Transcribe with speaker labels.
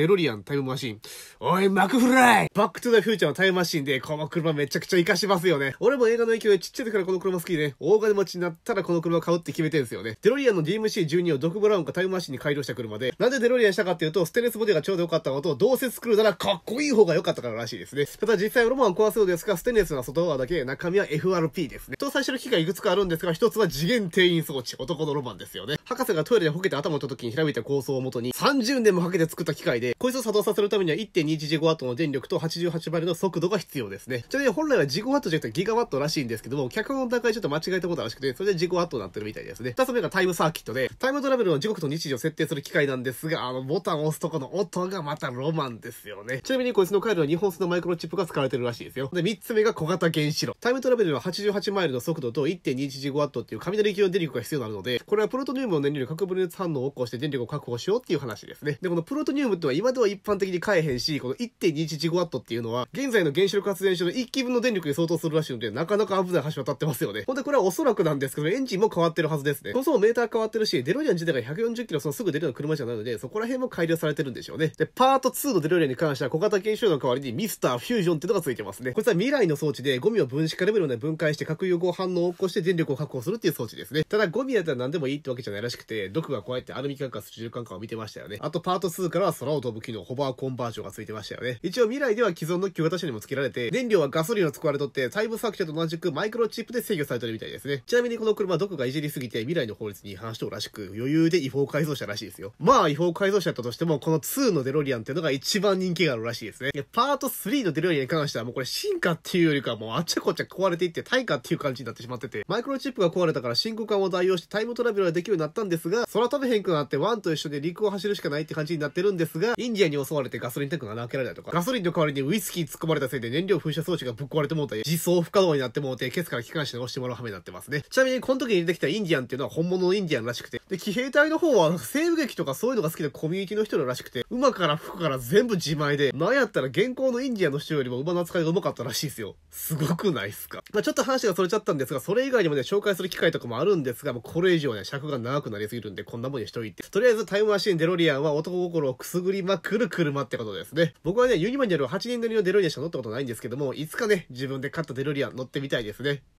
Speaker 1: デロリアンタイムマシン。おい、マクフライバックトゥザフューチャーのタイムマシンで、この車めちゃくちゃ活かしますよね。俺も映画の影響でちっちゃい時からこの車好きで、ね、大金持ちになったらこの車買うって決めてるんですよね。デロリアンの DMC12 をドクブラウンかタイムマシンに改良した車で、なんでデロリアンしたかっていうと、ステレスボディがちょうど良かったのと、どうせ作るならかっこいい方が良かったかららしいですね。ただ実際ロマン壊すようですが、ステンレスは外側だけ、中身は FRP ですね。と最初の機械いくつかあるんですが、一つは次元定員装置、男のロマンですよね。博士がトイレでほけて頭を取った時にひらめいた構想をもとに、30年もかけて作った機械で、こいつを作動させるためには 1.21GW の電力と88倍の速度が必要ですね。ちなみに本来は GW じゃなくてギガワットらしいんですけども、脚本の段階ちょっと間違えたことらしくて、それで GW になってるみたいですね。2つ目がタイムサーキットで、タイムトラベルの時刻と日時を設定する機械なんですが、あの、ボタンを押すとこの音がまたロマンですよね。ちなみにこいつの回路は日本製のマイクロチップが使われてるらしいですよ。で、3つ目が小型原子炉。タイムトラベルは88マイルの速度と 1.21GW っていう雷級の電力が必要なので、これはプロトニウムの燃料に核分裂反応を起こして電力を確保しようっていう話ですね。で、このプロトニウムっては今では一般的に買えへんし、この1.21ジ w ワットっていうのは、現在の原子力発電所の1基分の電力に相当するらしいので、なかなか危ない橋渡ってますよね。ほんでこれはおそらくなんですけど、エンジンも変わってるはずですね。そもそもメーター変わってるし、デロリアン自体が140キロそのすぐ出るような車じゃないので、そこら辺も改良されてるんでしょうね。で、パート2のデロリアンに関しては小型原子炉の代わりにミスターフュージョンっていうのがついてますね。こいつは未来の装置でゴミを分子化レベルまで分解して核融合反応を起こして電力を確保するっていう装置ですね。ただゴミだったら何でもいいってわけじゃないらしくて、毒がこうやってアルミ缶かスチル間かを見てましたよね。あとパート2からは空をを飛ぶ機能、ホバーコンバージョンがついてましたよね。一応未来では既存の旧型車にも付けられて、燃料はガソリンを使われとって、細部作者と同じくマイクロチップで制御されてるみたいですね。ちなみにこの車、どこかいじりすぎて未来の法律に違反しておらしく、余裕で違法改造車らしいですよ。まあ違法改造車だったとしても、この2のデロリアンっていうのが一番人気があるらしいですね。パート3のデロリアンに関してはもうこれ進化っていうよりかはもうあっちゃこっちゃ壊れていって対価っていう感じになってしまってて、マイクロチップが壊れたから真空管を代用してタイムトラベルができるようになったんですが、空飛べへんくなって1と一緒で陸を走るしかないって感じになってるんですが、が、インディアに襲われてガソリンタンクが開けられたとか、ガソリンの代わりにウイスキー突っ込まれたせいで燃料噴射装置がぶっ壊れてもうたり、自走不可能になってもうて、ケツから機関車に押してもらう羽目になってますね。ちなみに、この時に出てきたインディアンっていうのは本物のインディアンらしくて、で、騎兵隊の方は西部劇とかそういうのが好きでコミュニティの人らしくて、馬から服から全部自前で、なんやったら現行のインディアンの人よりも馬の扱いがうまかったらしいですよ。すごくないっすか。まあ、ちょっと話がそれちゃったんですが、それ以外にもね、紹介する機会とかもあるんですが、もうこれ以上ね、尺が長くなりすぎるんで、こんなもんにしといて。とりあえずタイムマシンデロリアンは男心をくすぐりまくる車ってことですね。僕はね、ユニマニュアル8人乗りのデロリアンしか乗ったことないんですけども、いつかね、自分で買ったデロリアン乗ってみたいですね。